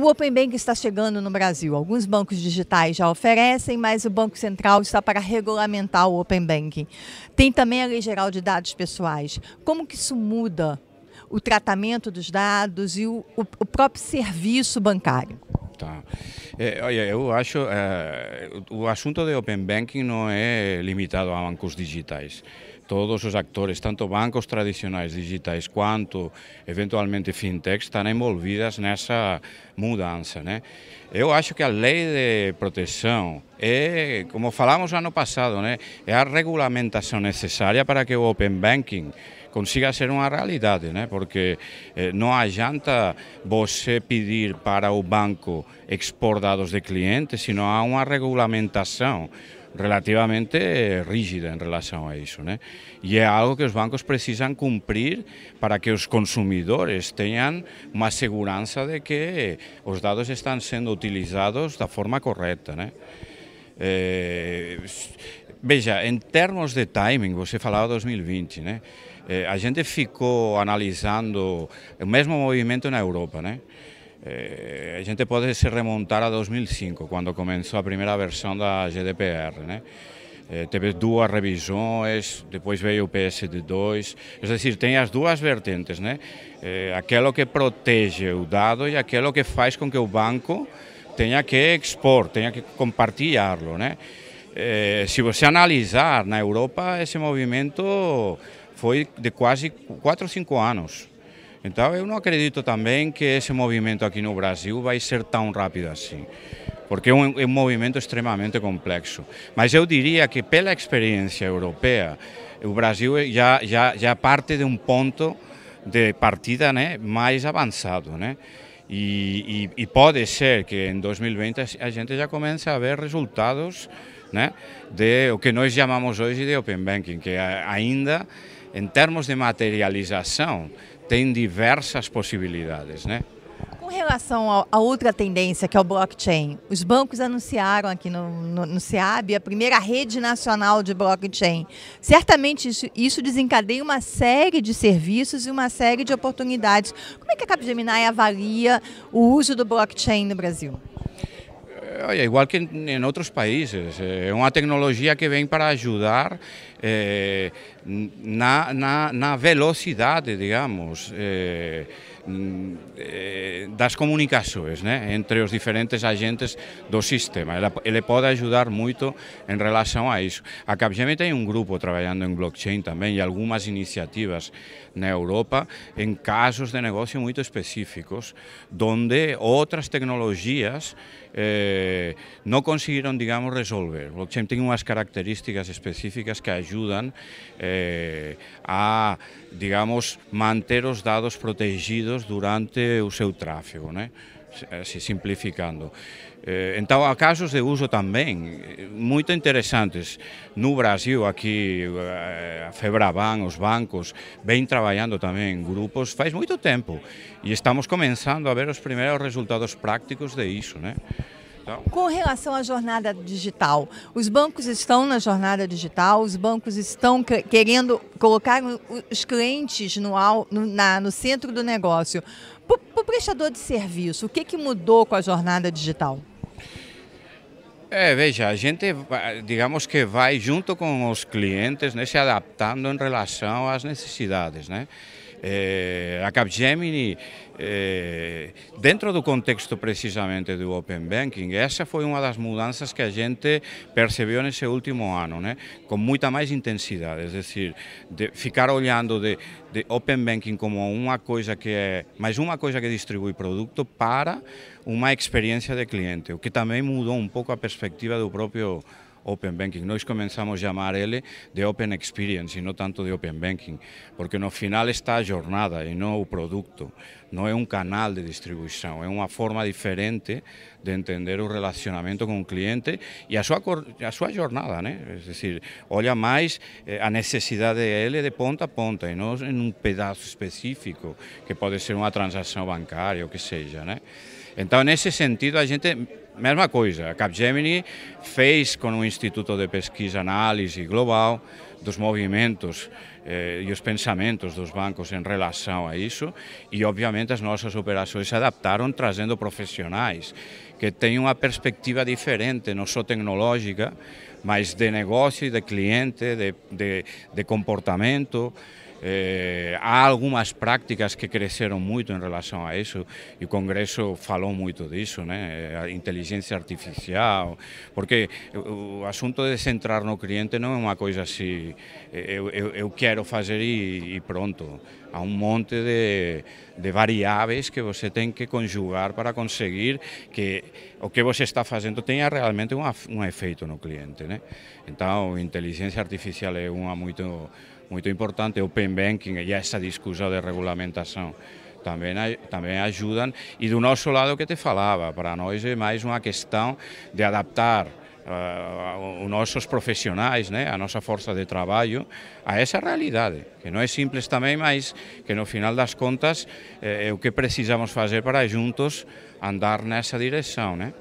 O Open Bank está chegando no Brasil. Alguns bancos digitais já oferecem, mas o Banco Central está para regulamentar o Open Banking. Tem também a Lei Geral de Dados Pessoais. Como que isso muda o tratamento dos dados e o, o, o próprio serviço bancário? Tá. Eh, olha, eu acho é, o assunto de Open Banking não é limitado a bancos digitais. Todos os actores, tanto bancos tradicionais digitais quanto eventualmente fintechs, estão envolvidas nessa mudança. Né? Eu acho que a lei de proteção é, como falamos ano passado, né, é a regulamentação necessária para que o Open Banking consiga ser una realidad, ¿no? porque eh, no hay llanta você pedir para un banco exportar datos de clientes, sino hay una regulamentación relativamente eh, rígida en relación a eso. Y es algo que los bancos precisan cumplir para que los consumidores tengan más seguridad de que los eh, datos están siendo utilizados de forma correcta. Veja, em termos de timing, você falava 2020, né? Eh, a gente ficou analisando o mesmo movimento na Europa, né? Eh, a gente pode se remontar a 2005, quando começou a primeira versão da GDPR, né? Eh, teve duas revisões, depois veio o PSD2, é decir, tem as duas vertentes, né? aquilo que protege o dado e aquilo que faz com que o banco tenha que expor, tenha que compartilhá-lo, né? Eh, se você analisar na Europa, esse movimento foi de quase 4 ou 5 anos. Então, eu não acredito também que esse movimento aqui no Brasil vai ser tão rápido assim, porque é um, é um movimento extremamente complexo. Mas eu diria que, pela experiência europeia, o Brasil já, já, já parte de um ponto de partida né, mais avançado. Né? E, e, e pode ser que em 2020 a gente já comece a ver resultados né? de o que nós chamamos hoje de Open Banking, que ainda, em termos de materialização, tem diversas possibilidades. Né? Com relação à outra tendência, que é o blockchain, os bancos anunciaram aqui no, no, no SEAB a primeira rede nacional de blockchain. Certamente isso, isso, desencadeia uma série de serviços e uma série de oportunidades. Como é que a Capgemini avalia o uso do blockchain no Brasil? igual que en otros países, es eh, una tecnología que viene para ayudar é, na, na, na, velocidade, digamos, é, das comunicações né, entre os diferentes agentes do sistema. Ele pode ajudar muito em relação a isso. A Capgemini tem um grupo trabalhando em blockchain também e algumas iniciativas na Europa em casos de negócio muito específicos, onde outras tecnologias não conseguiram, digamos, resolver. O blockchain tem umas características específicas que ajudam ajudam eh, a, digamos, manter os dados protegidos durante o seu tráfego, né? se simplificando. Eh, então, há casos de uso também muito interessantes. No Brasil, aqui, eh, a Febraban, os bancos, vem trabalhando também grupos faz muito tempo. E estamos começando a ver os primeiros resultados práticos de isso, né? digital? Com relação à jornada digital, os bancos estão na jornada digital, os bancos estão querendo colocar os clientes no, na, no centro do negócio. Para o prestador de serviço, o que, que mudou com a jornada digital? É, veja, a gente, digamos que vai junto com os clientes, né, se adaptando em relação às necessidades, né? eh, a Capgemini, eh, dentro do contexto precisamente do Open Banking, essa foi uma das mudanças que a gente percebeu nesse último ano, né? com muita mais intensidade, é decir, de ficar olhando de, de Open Banking como uma coisa que é, mais uma coisa que distribui produto para uma experiência de cliente, o que também mudou um pouco a perspectiva do próprio Open Banking. Nós começamos a chamar ele de Open Experience e não tanto de Open Banking, porque no final está a jornada e não o produto. Não é um canal de distribuição, é uma forma diferente de entender o relacionamento com o cliente e a sua, a sua jornada, né? É dizer, olha mais eh, a necessidade dele de ponta a ponta e não em um pedaço específico, que pode ser uma transação bancária ou que seja, né? Então, nesse sentido, a gente Mesma coisa, a Capgemini fez com um Instituto de Pesquisa Análise Global dos movimentos eh, e os pensamentos dos bancos em relação a isso e, obviamente, as nossas operações se adaptaram trazendo profissionais que têm uma perspectiva diferente, não só tecnológica, mas de negócio, de cliente, de, de, de comportamento. Eh, há algumas práticas que cresceram muito em relação a isso, e o Congresso falou muito disso, né? Eh, a inteligência artificial, porque o, o assunto de centrar no cliente não é uma coisa assim, eh, eu, eu, eu quero fazer e, e, pronto. Há um monte de, de variáveis que você tem que conjugar para conseguir que o que você está fazendo tenha realmente um, um efeito no cliente. Né? Então, inteligência artificial é uma muito muito importante, Open Banking e essa discussão de regulamentação também, também ajudam. E do nosso lado, o que te falava, para nós é mais uma questão de adaptar uh, eh, os nossos profissionais, né, a nossa força de trabalho, a essa realidade, que não é simples também, mas que no final das contas é, é o que precisamos fazer para juntos andar nessa direção. Né?